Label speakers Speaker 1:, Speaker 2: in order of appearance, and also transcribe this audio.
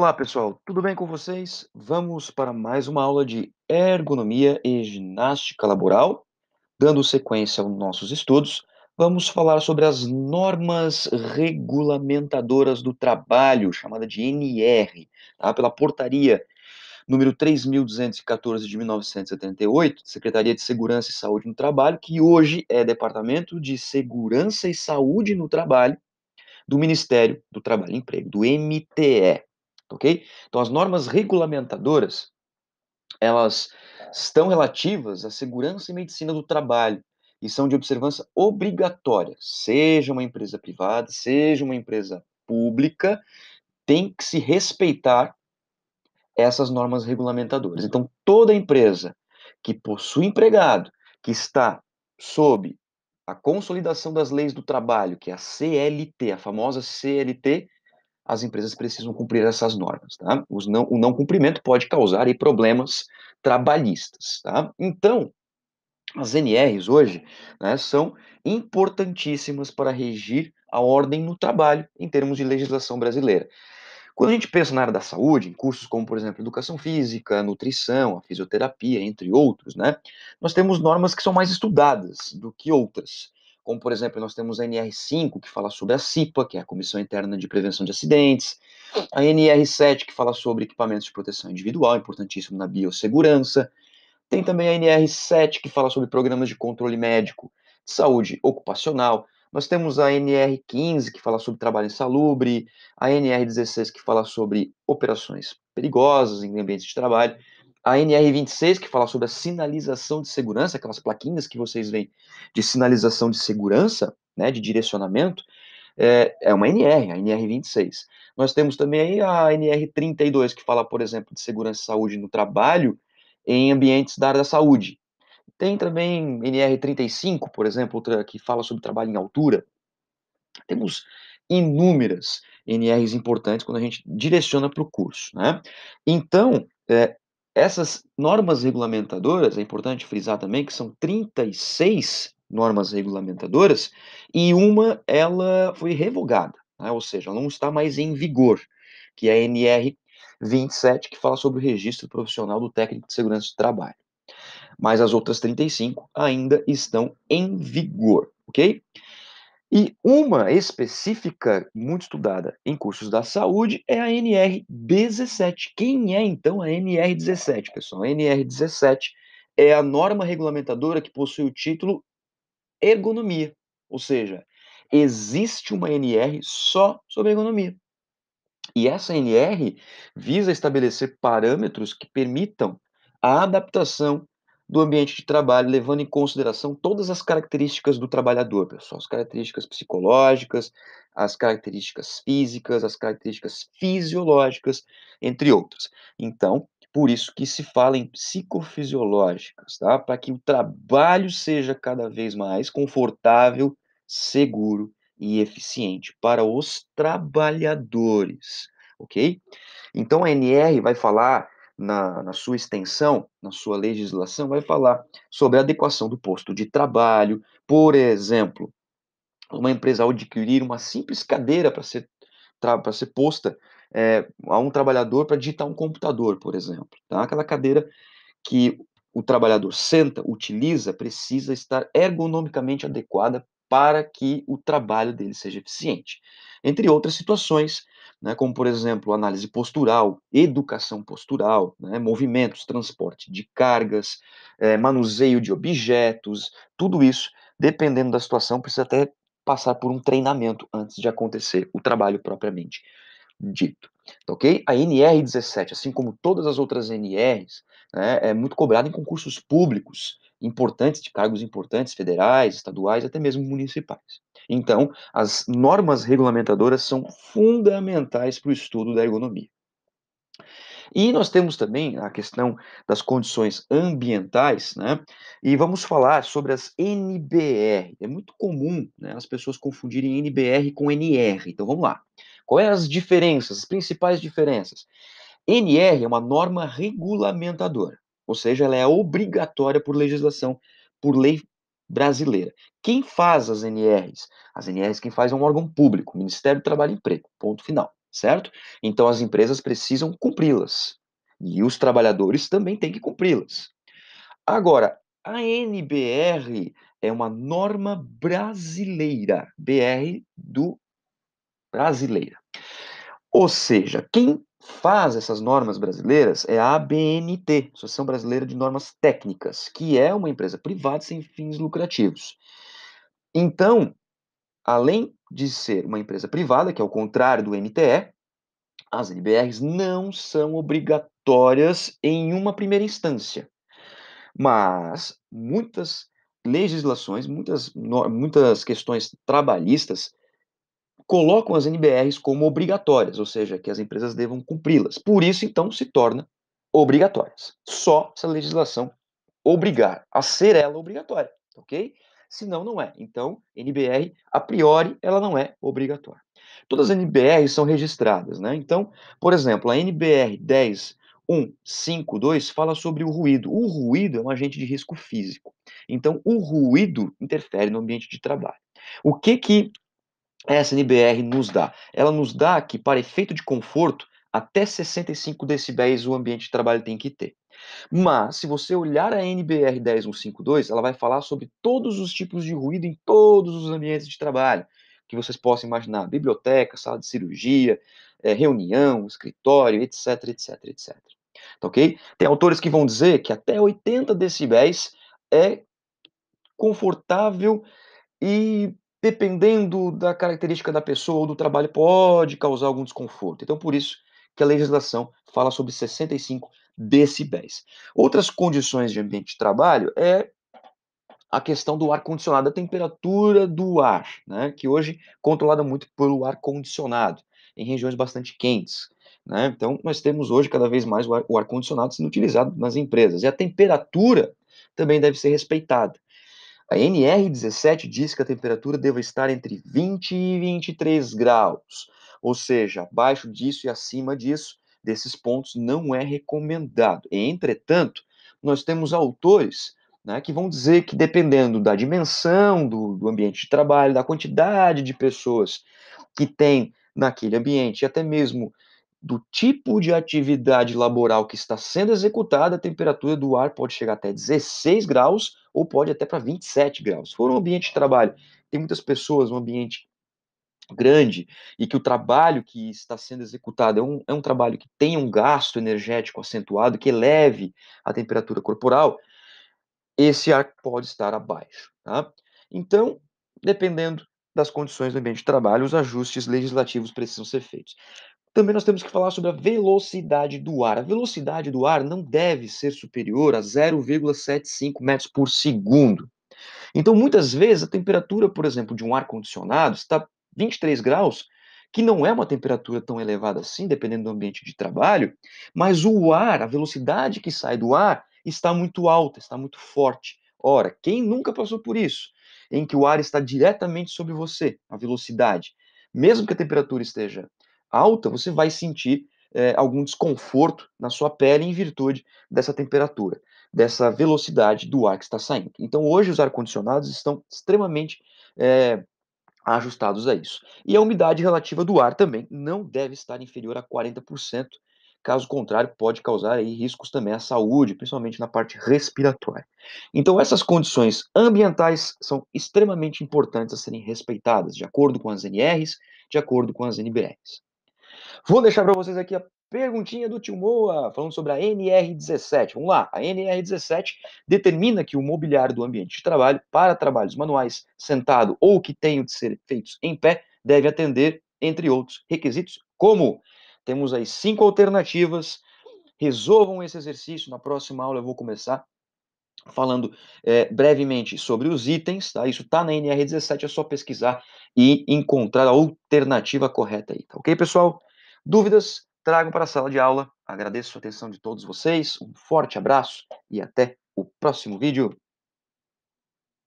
Speaker 1: Olá pessoal, tudo bem com vocês? Vamos para mais uma aula de ergonomia e ginástica laboral. Dando sequência aos nossos estudos, vamos falar sobre as normas regulamentadoras do trabalho, chamada de NR, tá? pela portaria número 3.214 de 1978, Secretaria de Segurança e Saúde no Trabalho, que hoje é Departamento de Segurança e Saúde no Trabalho do Ministério do Trabalho e Emprego, do MTE ok? Então, as normas regulamentadoras, elas tá. estão relativas à segurança e medicina do trabalho e são de observância obrigatória, seja uma empresa privada, seja uma empresa pública, tem que se respeitar essas normas regulamentadoras. Então, toda empresa que possui empregado que está sob a consolidação das leis do trabalho, que é a CLT, a famosa CLT, as empresas precisam cumprir essas normas. Tá? Os não, o não cumprimento pode causar aí, problemas trabalhistas. Tá? Então, as NRs hoje né, são importantíssimas para regir a ordem no trabalho em termos de legislação brasileira. Quando a gente pensa na área da saúde, em cursos como, por exemplo, educação física, nutrição, a fisioterapia, entre outros, né, nós temos normas que são mais estudadas do que outras como por exemplo nós temos a NR5 que fala sobre a CIPA, que é a Comissão Interna de Prevenção de Acidentes, a NR7 que fala sobre equipamentos de proteção individual, importantíssimo na biossegurança, tem também a NR7 que fala sobre programas de controle médico, de saúde ocupacional, nós temos a NR15 que fala sobre trabalho insalubre, a NR16 que fala sobre operações perigosas em ambientes de trabalho a NR26, que fala sobre a sinalização de segurança, aquelas plaquinhas que vocês veem de sinalização de segurança, né, de direcionamento, é, é uma NR, a NR26. Nós temos também a NR32, que fala, por exemplo, de segurança e saúde no trabalho em ambientes da área da saúde. Tem também NR35, por exemplo, outra que fala sobre trabalho em altura. Temos inúmeras NRs importantes quando a gente direciona para o curso, né? Então, é, essas normas regulamentadoras, é importante frisar também que são 36 normas regulamentadoras e uma ela foi revogada, né? ou seja, ela não está mais em vigor, que é a NR 27, que fala sobre o registro profissional do técnico de segurança do trabalho. Mas as outras 35 ainda estão em vigor, ok? E uma específica muito estudada em cursos da saúde é a NR17. Quem é então a NR17, pessoal? A NR17 é a norma regulamentadora que possui o título ergonomia, ou seja, existe uma NR só sobre ergonomia. E essa NR visa estabelecer parâmetros que permitam a adaptação do ambiente de trabalho, levando em consideração todas as características do trabalhador, pessoal, as características psicológicas, as características físicas, as características fisiológicas, entre outras. Então, por isso que se fala em psicofisiológicas, tá? Para que o trabalho seja cada vez mais confortável, seguro e eficiente para os trabalhadores, ok? Então a NR vai falar na, na, sua extensão, na sua legislação, vai falar sobre a adequação do posto de trabalho. Por exemplo, uma empresa ao adquirir uma simples cadeira para ser, ser posta é, a um trabalhador para digitar um computador, por exemplo. Tá? Aquela cadeira que o trabalhador senta, utiliza, precisa estar ergonomicamente adequada para que o trabalho dele seja eficiente. Entre outras situações, né, como por exemplo análise postural, educação postural, né, movimentos, transporte de cargas, é, manuseio de objetos, tudo isso, dependendo da situação, precisa até passar por um treinamento antes de acontecer o trabalho propriamente dito. Tá ok? A NR 17, assim como todas as outras NRs, né, é muito cobrada em concursos públicos importantes, de cargos importantes, federais, estaduais, até mesmo municipais. Então, as normas regulamentadoras são fundamentais para o estudo da ergonomia. E nós temos também a questão das condições ambientais, né? E vamos falar sobre as NBR. É muito comum né, as pessoas confundirem NBR com NR. Então vamos lá. Quais é as diferenças, as principais diferenças? NR é uma norma regulamentadora, ou seja, ela é obrigatória por legislação, por lei brasileira. Quem faz as NRs? As NRs quem faz é um órgão público, Ministério do Trabalho e Emprego, ponto final, certo? Então as empresas precisam cumpri-las. E os trabalhadores também têm que cumpri-las. Agora, a NBR é uma norma brasileira, BR do brasileira. Ou seja, quem faz essas normas brasileiras é a ABNT, Associação Brasileira de Normas Técnicas, que é uma empresa privada sem fins lucrativos. Então, além de ser uma empresa privada, que é o contrário do MTE, as NBRs não são obrigatórias em uma primeira instância. Mas muitas legislações, muitas, muitas questões trabalhistas colocam as NBRs como obrigatórias, ou seja, que as empresas devam cumpri-las. Por isso, então, se torna obrigatórias. Só se a legislação obrigar a ser ela obrigatória, ok? Senão, não é. Então, NBR, a priori, ela não é obrigatória. Todas as NBRs são registradas, né? Então, por exemplo, a NBR 10 152 fala sobre o ruído. O ruído é um agente de risco físico. Então, o ruído interfere no ambiente de trabalho. O que que a SNBR nos dá? Ela nos dá que, para efeito de conforto, até 65 decibéis o ambiente de trabalho tem que ter. Mas, se você olhar a NBR 10152, ela vai falar sobre todos os tipos de ruído em todos os ambientes de trabalho que vocês possam imaginar: biblioteca, sala de cirurgia, eh, reunião, escritório, etc, etc, etc. Tá ok? Tem autores que vão dizer que até 80 decibéis é confortável e dependendo da característica da pessoa ou do trabalho, pode causar algum desconforto. Então, por isso que a legislação fala sobre 65 decibéis. Outras condições de ambiente de trabalho é a questão do ar condicionado, a temperatura do ar, né, que hoje controlada muito pelo ar condicionado em regiões bastante quentes. Né? Então, nós temos hoje cada vez mais o ar, o ar condicionado sendo utilizado nas empresas. E a temperatura também deve ser respeitada. A NR17 diz que a temperatura deve estar entre 20 e 23 graus, ou seja, abaixo disso e acima disso, desses pontos não é recomendado. Entretanto, nós temos autores né, que vão dizer que dependendo da dimensão do, do ambiente de trabalho, da quantidade de pessoas que tem naquele ambiente, e até mesmo do tipo de atividade laboral que está sendo executada, a temperatura do ar pode chegar até 16 graus ou pode até para 27 graus. Se for um ambiente de trabalho, tem muitas pessoas, um ambiente grande e que o trabalho que está sendo executado é um, é um trabalho que tenha um gasto energético acentuado, que eleve é a temperatura corporal, esse ar pode estar abaixo. Tá? Então, dependendo das condições do ambiente de trabalho, os ajustes legislativos precisam ser feitos. Também nós temos que falar sobre a velocidade do ar. A velocidade do ar não deve ser superior a 0,75 metros por segundo. Então, muitas vezes, a temperatura, por exemplo, de um ar-condicionado está 23 graus, que não é uma temperatura tão elevada assim, dependendo do ambiente de trabalho, mas o ar, a velocidade que sai do ar, está muito alta, está muito forte. Ora, quem nunca passou por isso? Em que o ar está diretamente sobre você, a velocidade. Mesmo que a temperatura esteja alta, você vai sentir é, algum desconforto na sua pele em virtude dessa temperatura, dessa velocidade do ar que está saindo. Então, hoje, os ar-condicionados estão extremamente é, ajustados a isso. E a umidade relativa do ar também não deve estar inferior a 40%. Caso contrário, pode causar aí, riscos também à saúde, principalmente na parte respiratória. Então, essas condições ambientais são extremamente importantes a serem respeitadas, de acordo com as NRs, de acordo com as NBRs. Vou deixar para vocês aqui a perguntinha do tio Moa, falando sobre a NR17. Vamos lá, a NR17 determina que o mobiliário do ambiente de trabalho para trabalhos manuais, sentado ou que tenham de ser feitos em pé, deve atender, entre outros requisitos, como temos aí cinco alternativas. Resolvam esse exercício. Na próxima aula eu vou começar falando é, brevemente sobre os itens, tá? Isso está na NR17, é só pesquisar e encontrar a alternativa correta aí, tá ok, pessoal? Dúvidas, trago para a sala de aula. Agradeço a atenção de todos vocês, um forte abraço e até o próximo vídeo.